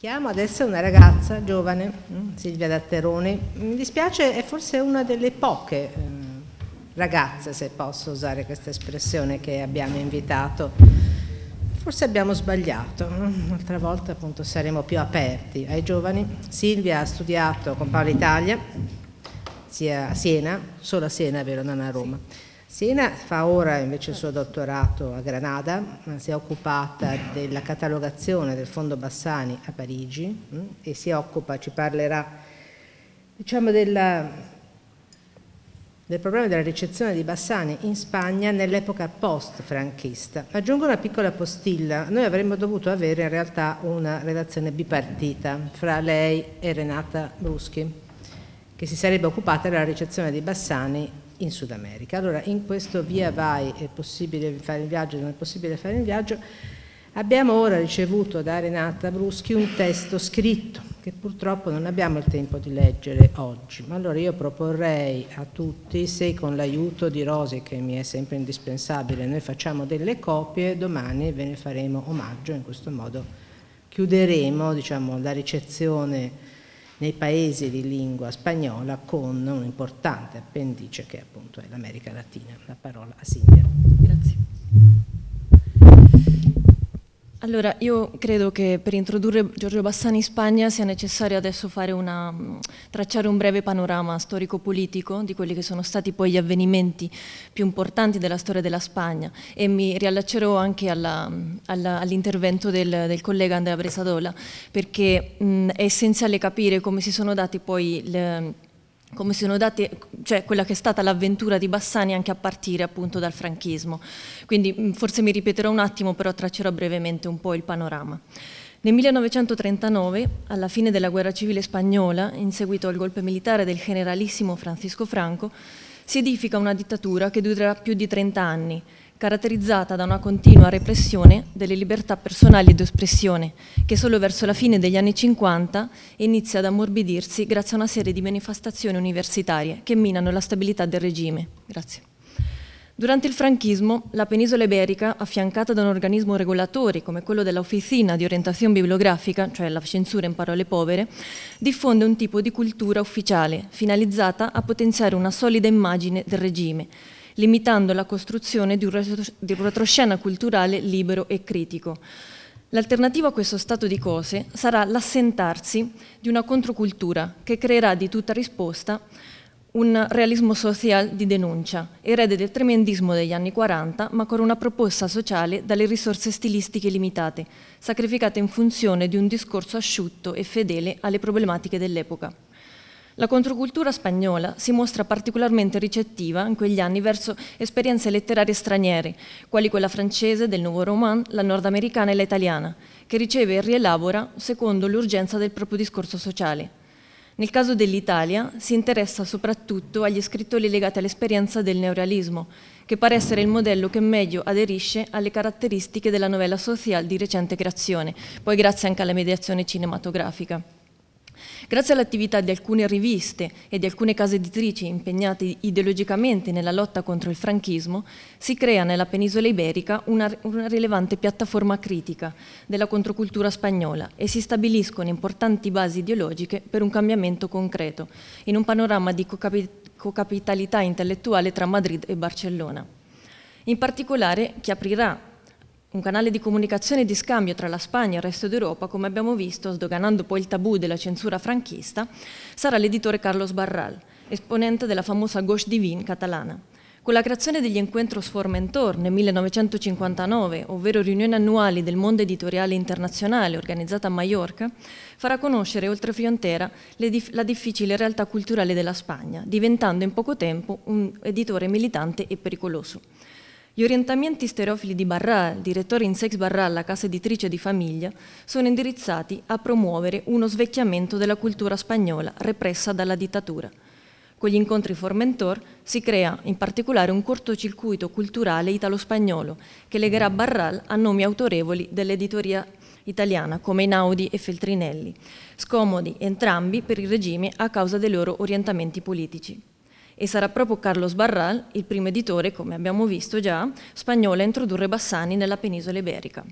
Chiamo adesso una ragazza giovane, mm, Silvia Datteroni. Mi dispiace, è forse una delle poche mm, ragazze, se posso usare questa espressione, che abbiamo invitato. Forse abbiamo sbagliato, mm, un'altra volta appunto saremo più aperti ai giovani. Silvia ha studiato con Paola Italia, sia a Siena, solo a Siena, vero, non a Roma. Sì Siena fa ora invece il suo dottorato a Granada, si è occupata della catalogazione del fondo Bassani a Parigi mm, e si occupa, ci parlerà diciamo, della, del problema della ricezione di Bassani in Spagna nell'epoca post-franchista. Aggiungo una piccola postilla, noi avremmo dovuto avere in realtà una relazione bipartita fra lei e Renata Bruschi che si sarebbe occupata della ricezione di Bassani in Sud America. Allora in questo via vai, è possibile fare il viaggio, non è possibile fare il viaggio, abbiamo ora ricevuto da Renata Bruschi un testo scritto che purtroppo non abbiamo il tempo di leggere oggi, ma allora io proporrei a tutti se con l'aiuto di Rosi, che mi è sempre indispensabile, noi facciamo delle copie, domani ve ne faremo omaggio, in questo modo chiuderemo diciamo, la ricezione nei paesi di lingua spagnola con un importante appendice che appunto è l'America Latina. La parola a Silvia. Grazie. Allora, io credo che per introdurre Giorgio Bassani in Spagna sia necessario adesso una, mm, tracciare un breve panorama storico-politico di quelli che sono stati poi gli avvenimenti più importanti della storia della Spagna e mi riallaccerò anche mm, all'intervento del, del, collega Andrea Bresadola perché mh, mm, è essenziale capire come si sono dati poi... Le, come sono date, cioè quella che è stata l'avventura di Bassani anche a partire appunto dal franchismo. Quindi mm, forse mi ripeterò un attimo, però traccerò brevemente un po' il panorama. Nel 1939, alla fine della guerra civile spagnola, in seguito al golpe militare del generalissimo Francisco Franco, si edifica una dittatura che durerà più di 30 anni, caratterizzata da una continua repressione delle libertà personali ed espressione, che solo verso la fine degli anni 50 inizia ad ammorbidirsi grazie a una serie di manifestazioni universitarie che minano la stabilità del regime. Grazie. Durante il franchismo, la penisola iberica, affiancata da un organismo regolatore come quello dell'Officina di Orientazione Bibliografica, cioè la censura in parole povere, diffonde un tipo di cultura ufficiale, finalizzata a potenziare una solida immagine del regime, limitando la costruzione di un retroscena culturale libero e critico. L'alternativa a questo stato di cose sarà l'assentarsi di una controcultura che creerà di tutta risposta un realismo social di denuncia, erede del tremendismo degli anni 40, ma con una proposta sociale dalle risorse stilistiche limitate, sacrificata in funzione di un discorso asciutto e fedele alle problematiche dell'epoca. La controcultura spagnola si mostra particolarmente ricettiva in quegli anni verso esperienze letterarie straniere, quali quella francese del nuovo roman, la nordamericana e la italiana, che riceve e rielabora secondo l'urgenza del proprio discorso sociale. Nel caso dell'Italia si interessa soprattutto agli scrittori legati all'esperienza del neorealismo, che pare essere il modello che meglio aderisce alle caratteristiche della novella social di recente creazione, poi grazie anche alla mediazione cinematografica. Grazie all'attività di alcune riviste e di alcune case editrici impegnate ideologicamente nella lotta contro il franchismo, si crea nella penisola iberica una, una rilevante piattaforma critica della controcultura spagnola e si stabiliscono importanti basi ideologiche per un cambiamento concreto in un panorama di cocapitalità intellettuale tra Madrid e Barcellona. In particolare, chi aprirà un canale di comunicazione e di scambio tra la Spagna e il resto d'Europa, come abbiamo visto, sdoganando poi il tabù della censura franchista, sarà l'editore Carlos Barral, esponente della famosa gauche divine catalana. Con la creazione degli Encuentros Formentor nel 1959, ovvero riunioni annuali del mondo editoriale internazionale organizzata a Mallorca, farà conoscere oltre frontiera la difficile realtà culturale della Spagna, diventando in poco tempo un editore militante e pericoloso. Gli orientamenti stereofili di Barral, direttore in Sex Barral, la casa editrice di famiglia, sono indirizzati a promuovere uno svecchiamento della cultura spagnola repressa dalla dittatura. Con gli incontri Formentor si crea in particolare un cortocircuito culturale italo-spagnolo che legherà Barral a nomi autorevoli dell'editoria italiana come Inaudi e Feltrinelli, scomodi entrambi per il regime a causa dei loro orientamenti politici e sarà proprio Carlos Barral, il primo editore, come abbiamo visto già, spagnolo a introdurre Bassani nella penisola iberica.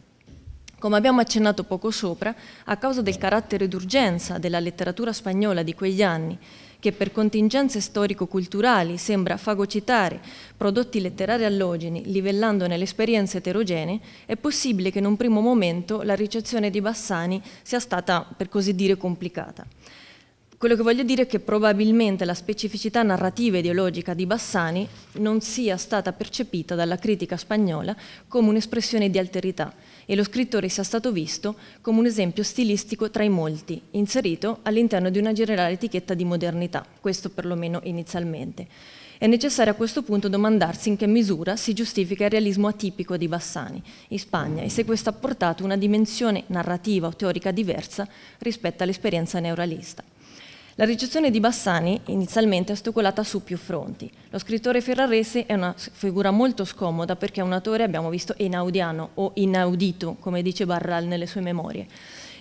Come abbiamo accennato poco sopra, a causa del carattere d'urgenza della letteratura spagnola di quegli anni, che per contingenze storico-culturali sembra fagocitare prodotti letterari allogeni, livellando nelle esperienze eterogenee, è possibile che in un primo momento la ricezione di Bassani sia stata, per così dire, complicata. Quello che voglio dire è che probabilmente la specificità narrativa e ideologica di Bassani non sia stata percepita dalla critica spagnola come un'espressione di alterità e lo scrittore sia stato visto come un esempio stilistico tra i molti, inserito all'interno di una generale etichetta di modernità, questo perlomeno inizialmente. È necessario a questo punto domandarsi in che misura si giustifica il realismo atipico di Bassani in Spagna e se questo ha portato una dimensione narrativa o teorica diversa rispetto all'esperienza neuralista. La ricezione di Bassani inizialmente è ostacolata su più fronti. Lo scrittore ferrarese è una figura molto scomoda perché è un autore, abbiamo visto, inaudiano o inaudito, come dice Barral nelle sue memorie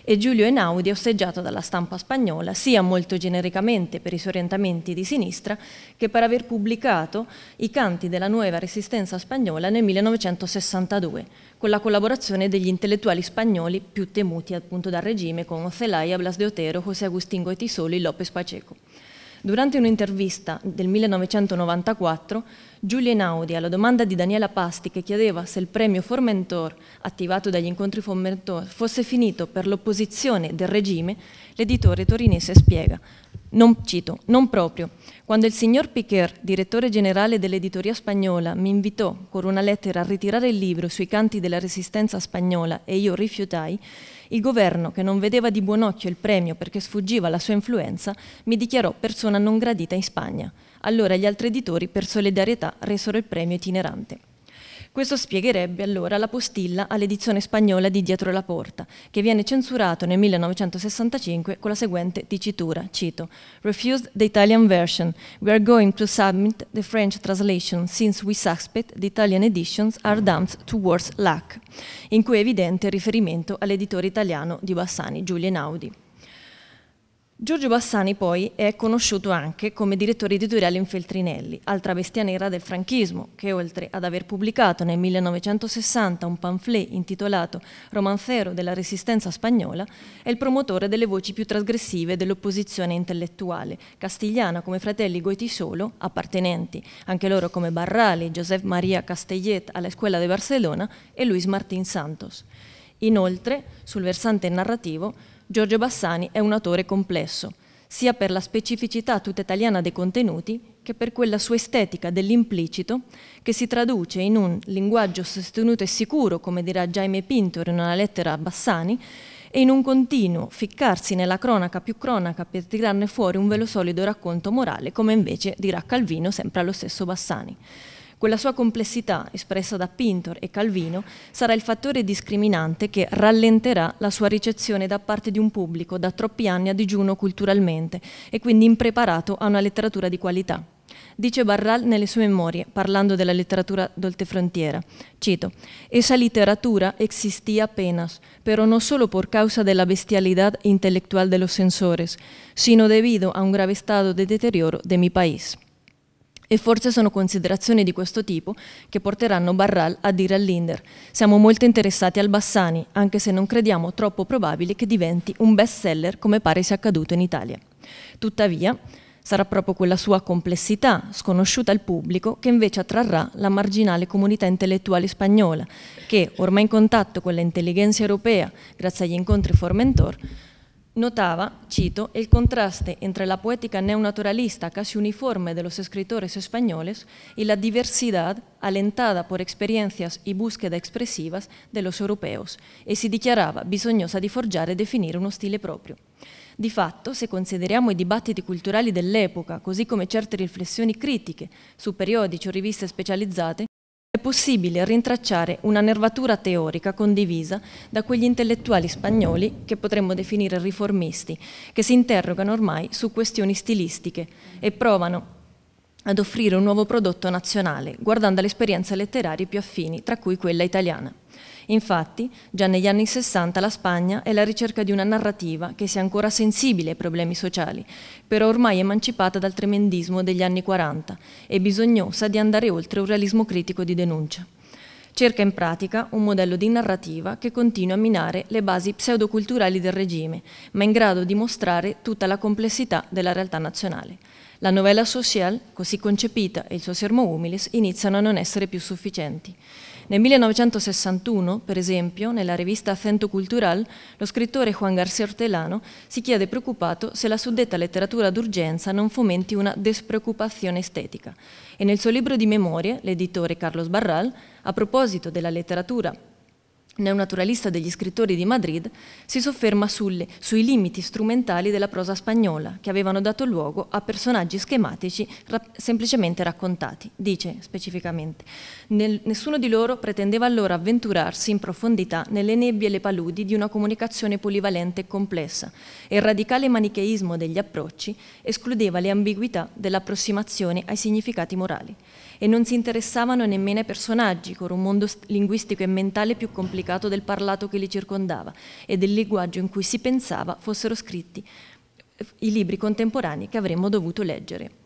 e Giulio Einaudi è osteggiato dalla stampa spagnola sia molto genericamente per i suoi orientamenti di sinistra che per aver pubblicato i canti della nuova resistenza spagnola nel 1962 con la collaborazione degli intellettuali spagnoli più temuti appunto dal regime come Zelaya, Blas de Otero, José Agustín Goetisoli e López Pacheco. Durante un'intervista del 1994, Giulia Einaudi, alla domanda di Daniela Pasti che chiedeva se il premio Formentor, attivato dagli incontri Formentor, fosse finito per l'opposizione del regime, l'editore torinese spiega, non, cito, non proprio. Quando il signor Piquer, direttore generale dell'editoria spagnola, mi invitò con una lettera a ritirare il libro sui canti della resistenza spagnola e io rifiutai, il governo, che non vedeva di buon occhio il premio perché sfuggiva la sua influenza, mi dichiarò persona non gradita in Spagna. Allora gli altri editori, per solidarietà, resero il premio itinerante. Questo spiegherebbe allora la postilla all'edizione spagnola di Dietro la porta, che viene censurato nel 1965 con la seguente dicitura, cito, Refused the Italian version. We are going to submit the French translation since we suspect the Italian editions are dumped to worse luck, in cui è evidente il riferimento all'editore italiano di Bassani, Giulio Einaudi. Giorgio Bassani poi è conosciuto anche come direttore editoriale in Feltrinelli, altra bestia nera del franchismo, che oltre ad aver pubblicato nel 1960 un pamphlet intitolato Romanzero della resistenza spagnola, è il promotore delle voci più trasgressive dell'opposizione intellettuale, castigliana come fratelli Solo, appartenenti anche loro come Barrali, Josep Maria Castellet alla Scuola di Barcellona e Luis Martín Santos. Inoltre, sul versante narrativo, Giorgio Bassani è un autore complesso, sia per la specificità tutta italiana dei contenuti che per quella sua estetica dell'implicito che si traduce in un linguaggio sostenuto e sicuro, come dirà Jaime Pintor in una lettera a Bassani, e in un continuo ficcarsi nella cronaca più cronaca per tirarne fuori un velo solido racconto morale, come invece dirà Calvino sempre allo stesso Bassani. Quella sua complessità, espressa da Pintor e Calvino, sarà il fattore discriminante che rallenterà la sua ricezione da parte di un pubblico da troppi anni a digiuno culturalmente e quindi impreparato a una letteratura di qualità. Dice Barral nelle sue memorie, parlando della letteratura d'oltrefrontiera, cito, «Esa letteratura existía apenas, pero no solo por causa de la bestialidad intelectual de los censores, sino debido a un grave estado de deterioro de mi país». E forse sono considerazioni di questo tipo che porteranno Barral a dire a Linder «Siamo molto interessati al Bassani, anche se non crediamo troppo probabile che diventi un best-seller come pare sia accaduto in Italia». Tuttavia, sarà proprio quella sua complessità, sconosciuta al pubblico, che invece attrarrà la marginale comunità intellettuale spagnola, che, ormai in contatto con l'intelligenza europea, grazie agli incontri Formentor, Notava, cito, il contraste entre la poetica neonaturalista casi uniforme de los escritores españoles y la diversidad alentada por experiencias y búsqueda expresivas de los europeos e si dichiarava bisognosa di forgiare e definire uno stile proprio. Di fatto, se consideriamo i dibattiti culturali dell'epoca, così come certe riflessioni critiche su periodici o riviste specializzate, è possibile rintracciare una nervatura teorica condivisa da quegli intellettuali spagnoli che potremmo definire riformisti, che si interrogano ormai su questioni stilistiche e provano ad offrire un nuovo prodotto nazionale, guardando alle esperienze letterarie più affini, tra cui quella italiana. Infatti, già negli anni 60 la Spagna è alla ricerca di una narrativa che sia ancora sensibile ai problemi sociali, però ormai emancipata dal tremendismo degli anni 40 e bisognosa di andare oltre un realismo critico di denuncia cerca in pratica un modello di narrativa che continua a minare le basi pseudoculturali del regime, ma in grado di mostrare tutta la complessità della realtà nazionale. La novella social, così concepita, e il suo sermo humilis iniziano a non essere più sufficienti. Nel 1961, per esempio, nella rivista Acento Cultural, lo scrittore Juan García Ortelano si chiede preoccupato se la suddetta letteratura d'urgenza non fomenti una despreoccupazione estetica. E nel suo libro di memorie, l'editore Carlos Barral, a proposito della letteratura neonaturalista degli scrittori di Madrid, si sofferma sulle, sui limiti strumentali della prosa spagnola, che avevano dato luogo a personaggi schematici rap semplicemente raccontati. Dice specificamente, nel, nessuno di loro pretendeva allora avventurarsi in profondità nelle nebbie e le paludi di una comunicazione polivalente e complessa, e il radicale manicheismo degli approcci escludeva le ambiguità dell'approssimazione ai significati morali e non si interessavano nemmeno ai personaggi, con un mondo linguistico e mentale più complicato del parlato che li circondava e del linguaggio in cui si pensava fossero scritti eh, i libri contemporanei che avremmo dovuto leggere.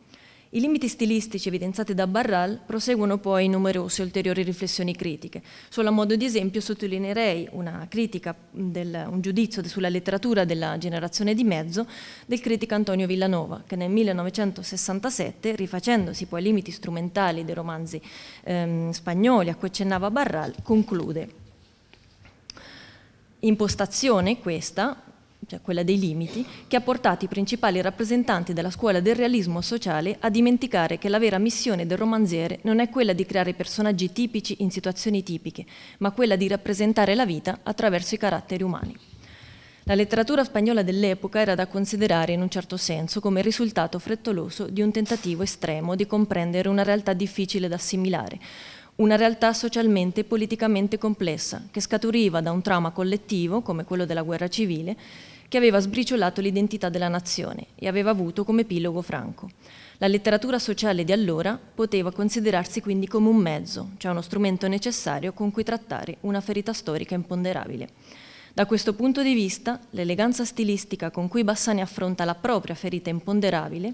I limiti stilistici evidenziati da Barral proseguono poi in numerose ulteriori riflessioni critiche. Solo a modo di esempio sottolineerei una critica, del, un giudizio sulla letteratura della generazione di mezzo del critico Antonio Villanova, che nel 1967, rifacendosi poi ai limiti strumentali dei romanzi ehm, spagnoli a cui accennava Barral, conclude. Impostazione questa, cioè quella dei limiti, che ha portato i principali rappresentanti della scuola del realismo sociale a dimenticare che la vera missione del romanziere non è quella di creare personaggi tipici in situazioni tipiche, ma quella di rappresentare la vita attraverso i caratteri umani. La letteratura spagnola dell'epoca era da considerare in un certo senso come il risultato frettoloso di un tentativo estremo di comprendere una realtà difficile da assimilare, una realtà socialmente e politicamente complessa, che scaturiva da un trauma collettivo, come quello della guerra civile, che aveva sbriciolato l'identità della nazione e aveva avuto come epilogo Franco. La letteratura sociale di allora poteva considerarsi quindi come un mezzo, cioè uno strumento necessario con cui trattare una ferita storica imponderabile. Da questo punto di vista, l'eleganza stilistica con cui Bassani affronta la propria ferita imponderabile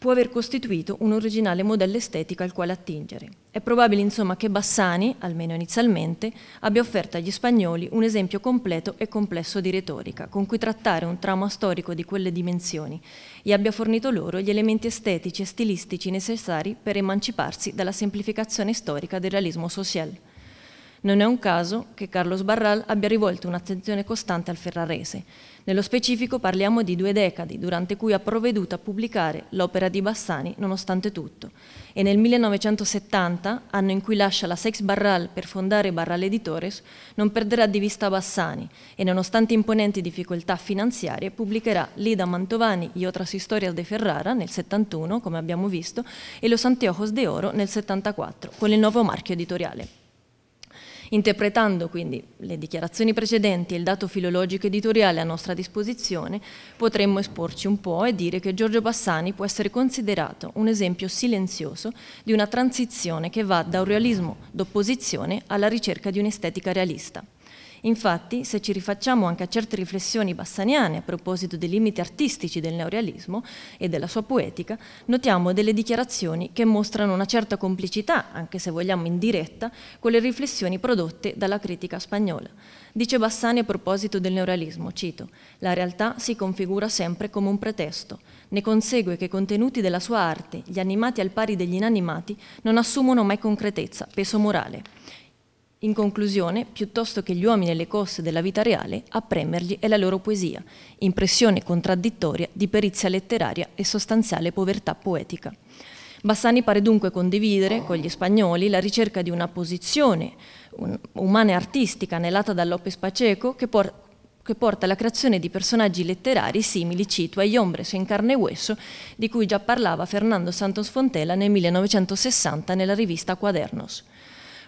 può aver costituito un originale modello estetico al quale attingere. È probabile insomma che Bassani, almeno inizialmente, abbia offerto agli spagnoli un esempio completo e complesso di retorica, con cui trattare un trauma storico di quelle dimensioni, e abbia fornito loro gli elementi estetici e stilistici necessari per emanciparsi dalla semplificazione storica del realismo social. Non è un caso che Carlos Barral abbia rivolto un'attenzione costante al ferrarese, nello specifico parliamo di due decadi, durante cui ha provveduto a pubblicare l'opera di Bassani nonostante tutto, e nel 1970, anno in cui lascia la Sex Barral per fondare Barral Editores, non perderà di vista Bassani e nonostante imponenti difficoltà finanziarie pubblicherà Lida Mantovani Gli otras historias de Ferrara nel 71, come abbiamo visto, e Los Anteojos de Oro nel 74, con il nuovo marchio editoriale. Interpretando quindi le dichiarazioni precedenti e il dato filologico editoriale a nostra disposizione, potremmo esporci un po' e dire che Giorgio Bassani può essere considerato un esempio silenzioso di una transizione che va da un realismo d'opposizione alla ricerca di un'estetica realista. Infatti, se ci rifacciamo anche a certe riflessioni bassaniane a proposito dei limiti artistici del neorealismo e della sua poetica, notiamo delle dichiarazioni che mostrano una certa complicità, anche se vogliamo indiretta, con le riflessioni prodotte dalla critica spagnola. Dice Bassani a proposito del neorealismo, cito, «La realtà si configura sempre come un pretesto. Ne consegue che i contenuti della sua arte, gli animati al pari degli inanimati, non assumono mai concretezza, peso morale». In conclusione, piuttosto che gli uomini e le cose della vita reale, a premergli è la loro poesia, impressione contraddittoria di perizia letteraria e sostanziale povertà poetica. Bassani pare dunque condividere con gli spagnoli la ricerca di una posizione un, umana e artistica anelata da López Pacheco che, por, che, porta alla creazione di personaggi letterari simili, cito, agli ombres in carne e hueso di cui già parlava Fernando Santos Fontela nel 1960 nella rivista Quadernos.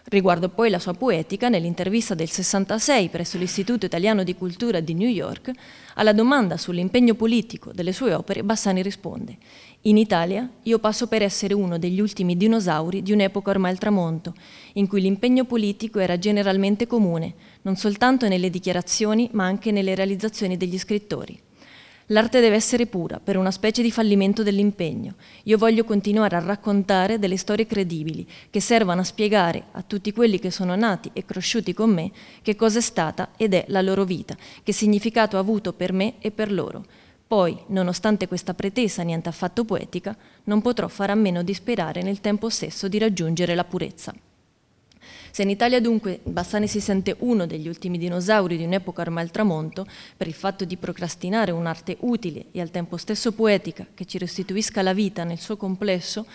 Riguardo poi la sua poetica, nell'intervista del 66 presso l'Istituto Italiano di Cultura di New York, alla domanda sull'impegno politico delle sue opere, Bassani risponde «In Italia io passo per essere uno degli ultimi dinosauri di un'epoca ormai al tramonto, in cui l'impegno politico era generalmente comune, non soltanto nelle dichiarazioni ma anche nelle realizzazioni degli scrittori». L'arte deve essere pura, per una specie di fallimento dell'impegno. Io voglio continuare a raccontare delle storie credibili, che servano a spiegare a tutti quelli che sono nati e cresciuti con me che cosa è stata ed è la loro vita, che significato ha avuto per me e per loro. Poi, nonostante questa pretesa niente affatto poetica, non potrò fare a meno di sperare nel tempo stesso di raggiungere la purezza. Se in Italia dunque Bassani si sente uno degli ultimi dinosauri di un'epoca ormai al tramonto, per il fatto di procrastinare un'arte utile e al tempo stesso poetica che ci restituisca la vita nel suo complesso,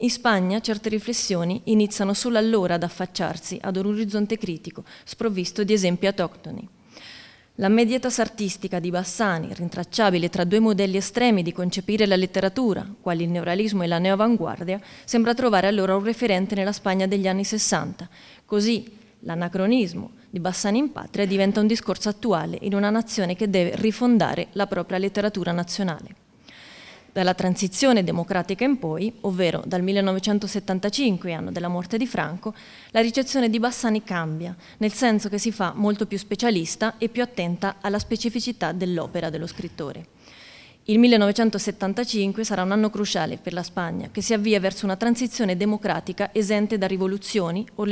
in Spagna certe riflessioni iniziano solo allora ad affacciarsi ad un orizzonte critico, sprovvisto di esempi autoctoni. La medietas artistica di Bassani, rintracciabile tra due modelli estremi di concepire la letteratura, quali il neorealismo e la neoavanguardia, sembra trovare allora un referente nella Spagna degli anni Sessanta, Così l'anacronismo di Bassani in patria diventa un discorso attuale in una nazione che deve rifondare la propria letteratura nazionale. Dalla transizione democratica in poi, ovvero dal 1975, anno della morte di Franco, la ricezione di Bassani cambia, nel senso che si fa molto più specialista e più attenta alla specificità dell'opera dello scrittore. Il 1975 sarà un anno cruciale per la Spagna, che si avvia verso una transizione democratica esente da rivoluzioni o,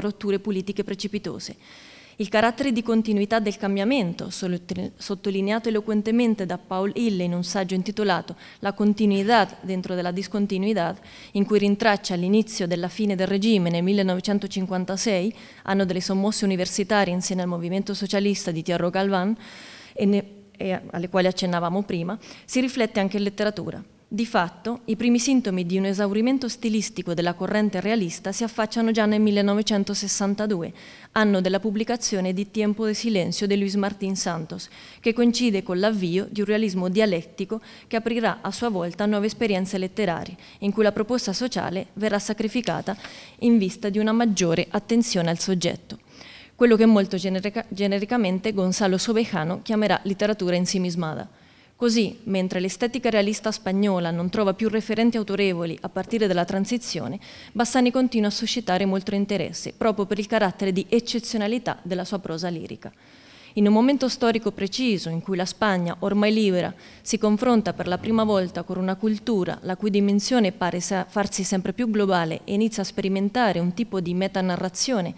rotture politiche precipitose. Il carattere di continuità del cambiamento, sottolineato eloquentemente da Paul Hille in un saggio intitolato La continuità dentro della discontinuità, in cui rintraccia l'inizio della fine del regime nel 1956, anno delle sommosse universitarie insieme al movimento socialista di Tiarro Galvan, e ne alle quali accennavamo prima, si riflette anche in letteratura. Di fatto, i primi sintomi di un esaurimento stilistico della corrente realista si affacciano già nel 1962, anno della pubblicazione di Tiempo de Silenzio di Luis Martín Santos, che coincide con l'avvio di un realismo dialettico che aprirà a sua volta nuove esperienze letterarie, in cui la proposta sociale verrà sacrificata in vista di una maggiore attenzione al soggetto quello che molto generica, genericamente Gonzalo Sobejano chiamerà letteratura insimismata. Così, mentre l'estetica realista spagnola non trova più referenti autorevoli a partire dalla transizione, Bassani continua a suscitare molto interesse, proprio per il carattere di eccezionalità della sua prosa lirica. In un momento storico preciso in cui la Spagna, ormai libera, si confronta per la prima volta con una cultura la cui dimensione pare farsi sempre più globale e inizia a sperimentare un tipo di metanarrazione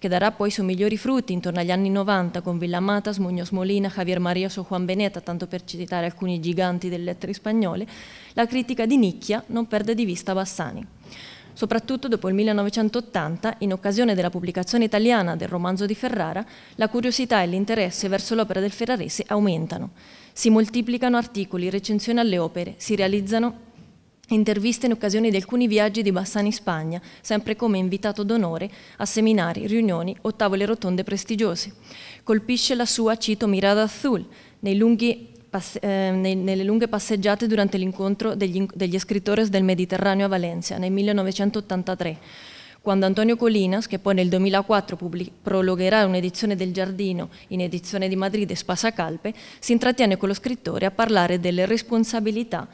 che darà poi i suoi migliori frutti intorno agli anni 90 con Villa Matas, Muñoz Molina, Javier Marias o Juan Beneta, tanto per citare alcuni giganti delle lettere spagnole, la critica di nicchia non perde di vista Bassani soprattutto dopo il 1980, in occasione della pubblicazione italiana del romanzo di Ferrara, la curiosità e l'interesse verso l'opera del ferrarese aumentano. Si moltiplicano articoli, recensioni alle opere, si realizzano interviste in occasione di alcuni viaggi di Bassani in Spagna, sempre come invitato d'onore a seminari, riunioni o tavole rotonde prestigiose. Colpisce la sua, cito, mirada azul, nei lunghi eh, nelle lunghe passeggiate durante l'incontro degli, degli escritores del Mediterraneo a Valencia nel 1983, quando Antonio Colinas, che poi nel 2004 prologherà un'edizione del Giardino in edizione di Madrid e Spasacalpe, si intrattiene con lo scrittore a parlare delle responsabilità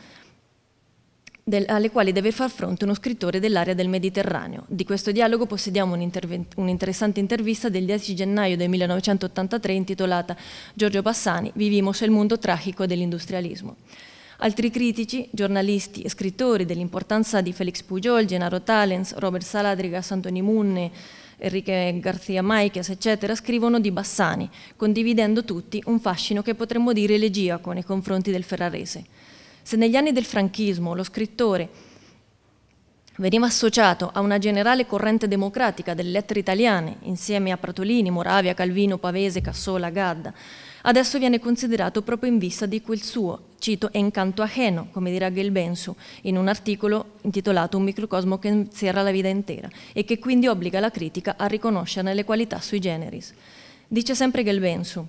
del, alle quali deve far fronte uno scrittore dell'area del Mediterraneo. Di questo dialogo possediamo un'interessante intervista del 10 gennaio del 1983 intitolata Giorgio Bassani, Vivimos il mondo tragico dell'industrialismo. Altri critici, giornalisti e scrittori dell'importanza di Felix Pujol, Gennaro Talens, Robert Saladrigas, Antoni Munne, Enrique García Maiches, eccetera, scrivono di Bassani, condividendo tutti un fascino che potremmo dire elegiaco nei confronti del ferrarese. Se negli anni del franchismo lo scrittore veniva associato a una generale corrente democratica delle lettere italiane, insieme a Pratolini, Moravia, Calvino, Pavese, Cassola, Gadda, adesso viene considerato proprio in vista di quel suo, cito, incanto ajeno, come dirà Gelbensu in un articolo intitolato Un microcosmo che inserra la vita intera e che quindi obbliga la critica a riconoscerne le qualità sui generis. Dice sempre Gelbensu,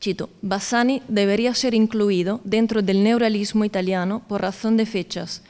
Cito, Bassani debería ser incluido dentro del neuralismo italiano por razón de fechas,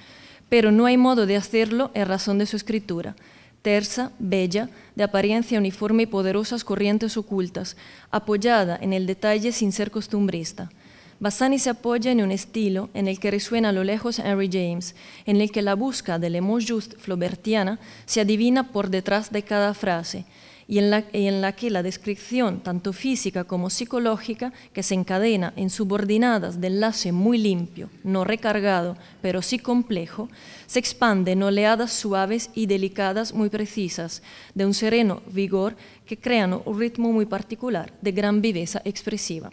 pero no hay modo de hacerlo en razón de su escritura. Tersa, bella, de apariencia uniforme y poderosas corrientes ocultas, apoyada en el detalle sin ser costumbrista. Bassani se apoya en un estilo en el que resuena a lo lejos Henry James, en el que la busca de Le mot juste flaubertiana se adivina por detrás de cada frase, y en, la, que la descripción, tanto física como psicológica, que se encadena en subordinadas de enlace muy limpio, no recargado, pero sí complejo, se expande en oleadas suaves y delicadas muy precisas, de un sereno vigor que crean un ritmo muy particular de gran viveza expresiva.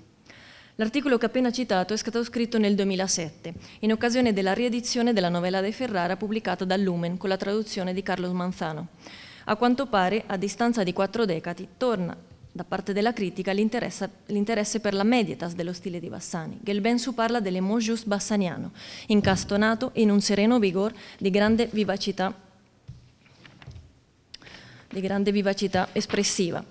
L'articolo che appena citato è stato scritto nel 2007, en de occasione della de la novela de Ferrara pubblicata da Lumen con la traducción de Carlos Manzano. A quanto pare, a distanza di quattro decadi, torna da parte della critica l'interesse per la medietas dello stile di Bassani. Gelbensu parla dell'emot bassaniano, incastonato in un sereno vigor di grande vivacità, di grande vivacità espressiva.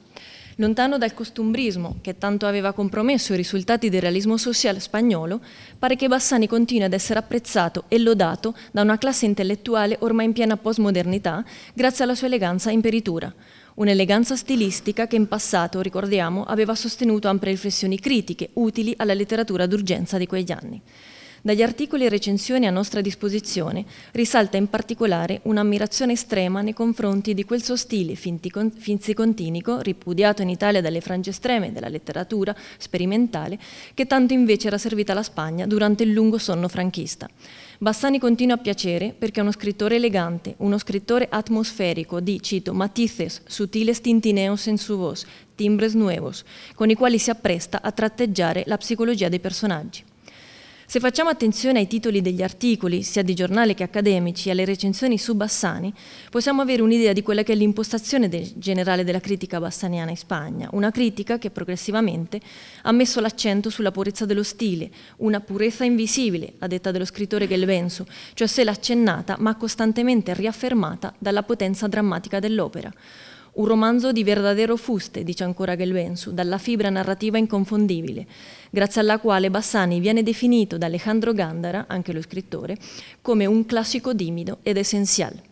Lontano dal costumbrismo, che tanto aveva compromesso i risultati del realismo sociale spagnolo, pare che Bassani continui ad essere apprezzato e lodato da una classe intellettuale ormai in piena postmodernità grazie alla sua eleganza in peritura. Un'eleganza stilistica che in passato, ricordiamo, aveva sostenuto ampie riflessioni critiche utili alla letteratura d'urgenza di quegli anni. Dagli articoli e recensioni a nostra disposizione risalta in particolare un'ammirazione estrema nei confronti di quel suo stile finzicontinico, ripudiato in Italia dalle frange estreme della letteratura sperimentale, che tanto invece era servita alla Spagna durante il lungo sonno franchista. Bassani continua a piacere perché è uno scrittore elegante, uno scrittore atmosferico di, cito, matices, sutiles tintineos en su sensuos, timbres nuevos, con i quali si appresta a tratteggiare la psicologia dei personaggi. Se facciamo attenzione ai titoli degli articoli, sia di giornale che accademici, alle recensioni su Bassani, possiamo avere un'idea di quella che è l'impostazione del generale della critica bassaniana in Spagna, una critica che progressivamente ha messo l'accento sulla purezza dello stile, una purezza invisibile, a detta dello scrittore Gelbensu, cioè se l'accennata ma costantemente riaffermata dalla potenza drammatica dell'opera un romanzo di verdadero fuste, dice ancora Gelbensu, dalla fibra narrativa inconfondibile, grazie alla quale Bassani viene definito da Alejandro Gandara, anche lo scrittore, come un classico timido ed essenziale.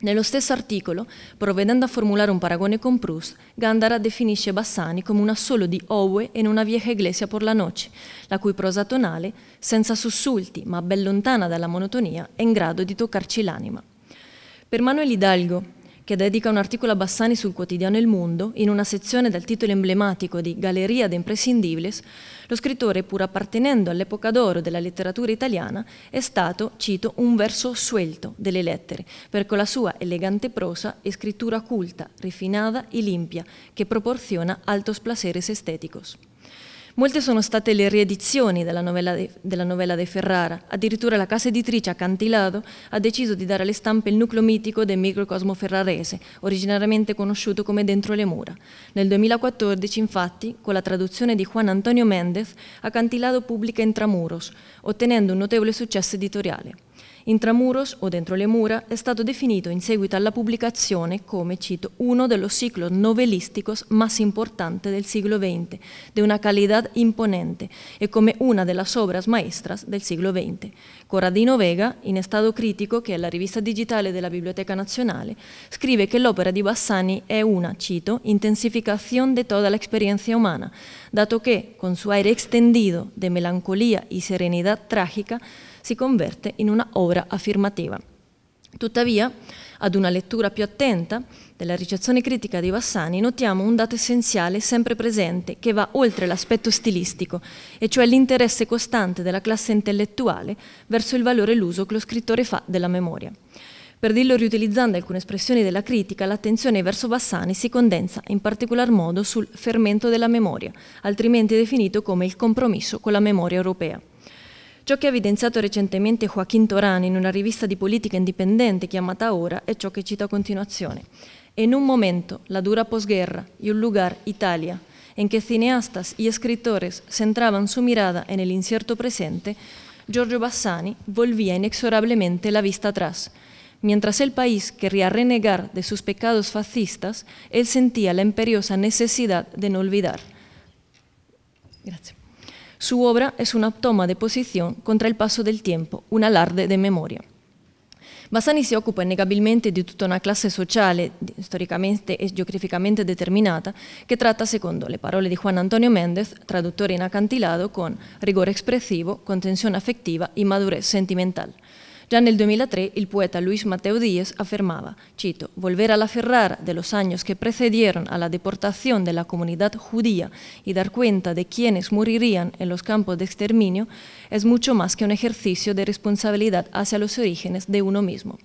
Nello stesso articolo, provvedendo a formulare un paragone con Proust, Gandara definisce Bassani come un assolo di Owe in una vieja iglesia por la noce, la cui prosa tonale, senza sussulti ma ben lontana dalla monotonia, è in grado di toccarci l'anima. Per Manuel Hidalgo, che dedica un articolo a Bassani sul quotidiano Il Mondo, in una sezione dal titolo emblematico di Galleria de Imprescindibles, lo scrittore, pur appartenendo all'epoca d'oro della letteratura italiana, è stato, cito, un verso suelto delle lettere, per con la sua elegante prosa e scrittura culta, rifinata e limpia, che proporziona altos placeres estéticos. Molte sono state le riedizioni della novella, de, della novella de Ferrara, addirittura la casa editrice Accantilado ha deciso di dare alle stampe il nucleo mitico del microcosmo ferrarese, originariamente conosciuto come Dentro le mura. Nel 2014, infatti, con la traduzione di Juan Antonio Méndez, Accantilado pubblica Intramuros, ottenendo un notevole successo editoriale. Intramuros o dentro le mura è stato definito in seguito alla pubblicazione come, cito, uno dello ciclo novellistico más importante del siglo XX, di una qualità imponente e come una delle obras maestras del siglo XX. Corradino Vega, in Estado Critico, che è la rivista digitale della Biblioteca Nazionale, scrive che l'opera di Bassani è una, cito, intensificazione di tutta l'esperienza umana, dato che, con suo aire extendido di melancolia e serenità trágica, si converte in una ora affermativa. Tuttavia, ad una lettura più attenta della ricezione critica di Bassani, notiamo un dato essenziale sempre presente che va oltre l'aspetto stilistico, e cioè l'interesse costante della classe intellettuale verso il valore e l'uso che lo scrittore fa della memoria. Per dirlo riutilizzando alcune espressioni della critica, l'attenzione verso Bassani si condensa in particolar modo sul fermento della memoria, altrimenti definito come il compromesso con la memoria europea. Ciò que ha evidenciado recentemente Joaquín Torán en una revista de política indipendente llamada Ora es ciò que cito a continuación. En un momento, la dura posguerra y un lugar, Italia, en que cineastas y escritores centraban su mirada en el incierto presente, Giorgio Bassani volvía inexorablemente la vista atrás. Mientras el país querría renegar de sus pecados fascistas, él sentía la imperiosa necesidad de no olvidar. Gracias. Su obra es una toma de posición contra el paso del tiempo, un alarde de memoria. Bassani se occupa pues, innegabilmente di tutta una clase social, storicamente e geograficamente determinada, que trata, secondo le parole de Juan Antonio Méndez, traduttore en acantilado, con rigor expresivo, contención afectiva y madurez sentimental en el 2003 el poeta Luis Mateo Díez afirmaba, «Chito, volver a la Ferrara de los años que precedieron a la deportación de la comunidad judía y dar cuenta de quienes morirían en los campos de exterminio es mucho más que un ejercicio de responsabilidad hacia los orígenes de uno mismo.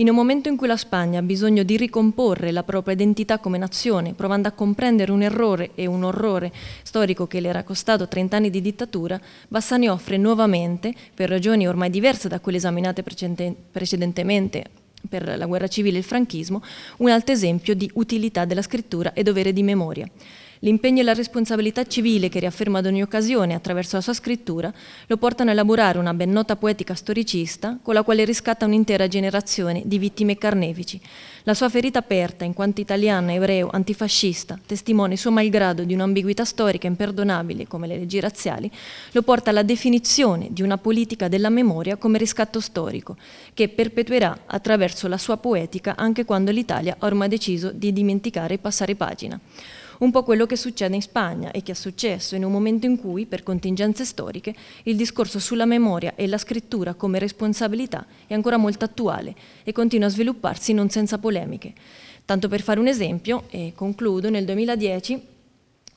In un momento in cui la Spagna ha bisogno di ricomporre la propria identità come nazione, provando a comprendere un errore e un orrore storico che le era costato 30 anni di dittatura, Bassani offre nuovamente, per ragioni ormai diverse da quelle esaminate precedentemente, per la guerra civile e il franchismo, un alto esempio di utilità della scrittura e dovere di memoria. L'impegno e la responsabilità civile che riafferma ad ogni occasione attraverso la sua scrittura lo portano a elaborare una ben nota poetica storicista con la quale riscatta un'intera generazione di vittime carnefici. La sua ferita aperta in quanto italiano, ebreo, antifascista, testimone suo malgrado di un'ambiguità storica imperdonabile come le leggi razziali, lo porta alla definizione di una politica della memoria come riscatto storico, che perpetuerà attraverso la sua poetica anche quando l'Italia ha ormai deciso di dimenticare e passare pagina un po' quello che succede in Spagna e che è successo in un momento in cui, per contingenze storiche, il discorso sulla memoria e la scrittura come responsabilità è ancora molto attuale e continua a svilupparsi non senza polemiche. Tanto per fare un esempio, e concludo, nel 2010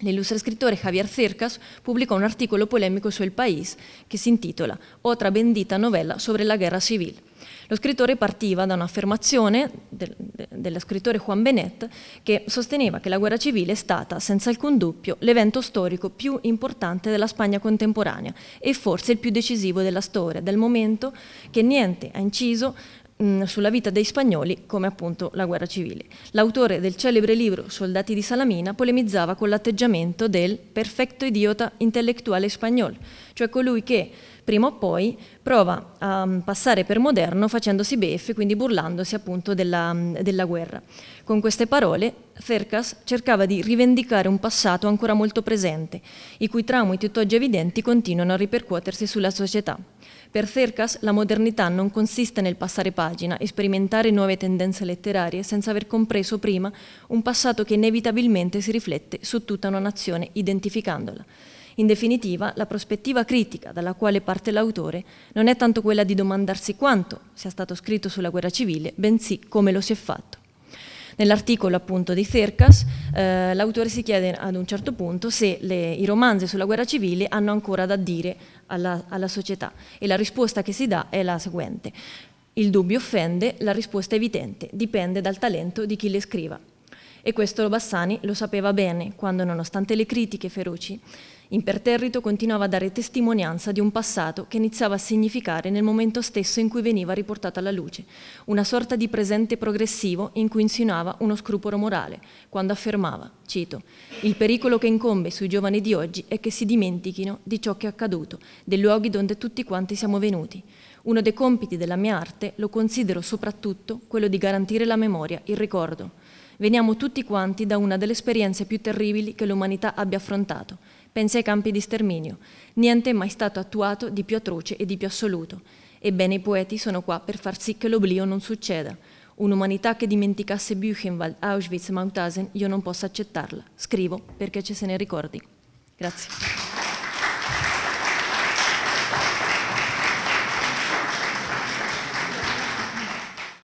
L'illustre scrittore Javier Cercas pubblicò un articolo polemico su El País che si intitola Otra bendita novella sobre la guerra civile. Lo scrittore partiva da un'affermazione del, de, dello scrittore Juan Benet che sosteneva che la guerra civile è stata, senza alcun dubbio, l'evento storico più importante della Spagna contemporanea e forse il più decisivo della storia, dal momento che niente ha inciso mm, sulla vita dei spagnoli come appunto la guerra civile. L'autore del celebre libro Soldati di Salamina polemizzava con l'atteggiamento del perfetto idiota intellettuale spagnolo, cioè colui che prima o poi prova a mm, passare per moderno facendosi beffe, quindi burlandosi appunto della, mm, della guerra. Con queste parole Cercas cercava di rivendicare un passato ancora molto presente, i cui traumi tutt'oggi evidenti continuano a ripercuotersi sulla società. Per Cercas la modernità non consiste nel passare pagina sperimentare nuove tendenze letterarie senza aver compreso prima un passato che inevitabilmente si riflette su tutta una nazione identificandola. In definitiva, la prospettiva critica dalla quale parte l'autore non è tanto quella di domandarsi quanto sia stato scritto sulla guerra civile, bensì come lo si è fatto. Nell'articolo appunto di Cercas eh, l'autore si chiede ad un certo punto se le, i romanzi sulla guerra civile hanno ancora da dire alla, alla società e la risposta che si dà è la seguente. Il dubbio offende, la risposta è evidente, dipende dal talento di chi le scriva. E questo Bassani lo sapeva bene, quando nonostante le critiche feroci Imperterrito continuava a dare testimonianza di un passato che iniziava a significare nel momento stesso in cui veniva riportata alla luce, una sorta di presente progressivo in cui insinuava uno scrupolo morale, quando affermava, cito, «Il pericolo che incombe sui giovani di oggi è che si dimentichino di ciò che è accaduto, dei luoghi donde tutti quanti siamo venuti. Uno dei compiti della mia arte lo considero soprattutto quello di garantire la memoria, il ricordo». Veniamo tutti quanti da una delle esperienze più terribili che l'umanità abbia affrontato, Pensi ai campi di sterminio. Niente è mai stato attuato di più atroce e di più assoluto. Ebbene i poeti sono qua per far sì che l'oblio non succeda. Un'umanità che dimenticasse Buchenwald, Auschwitz, Mauthausen, io non posso accettarla. Scrivo perché ce se ne ricordi. Grazie.